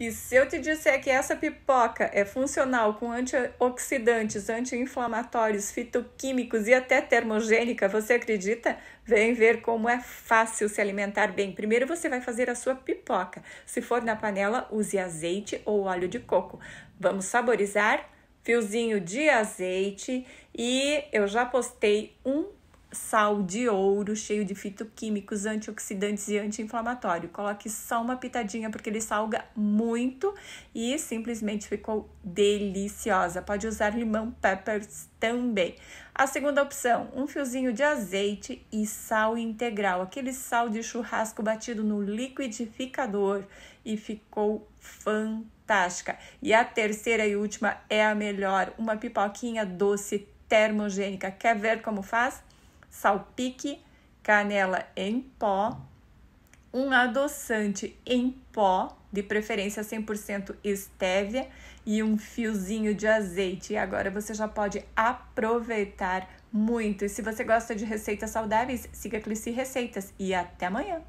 E se eu te disser que essa pipoca é funcional com antioxidantes, anti-inflamatórios, fitoquímicos e até termogênica, você acredita? Vem ver como é fácil se alimentar bem. Primeiro você vai fazer a sua pipoca. Se for na panela, use azeite ou óleo de coco. Vamos saborizar? Fiozinho de azeite e eu já postei um sal de ouro cheio de fitoquímicos, antioxidantes e anti-inflamatório. Coloque só uma pitadinha porque ele salga muito e simplesmente ficou deliciosa. Pode usar limão peppers também. A segunda opção, um fiozinho de azeite e sal integral, aquele sal de churrasco batido no liquidificador e ficou fantástica. E a terceira e última é a melhor, uma pipoquinha doce termogênica. Quer ver como faz? salpique canela em pó, um adoçante em pó, de preferência 100% estévia, e um fiozinho de azeite. E agora você já pode aproveitar muito. E se você gosta de receitas saudáveis, siga Clici Receitas e até amanhã!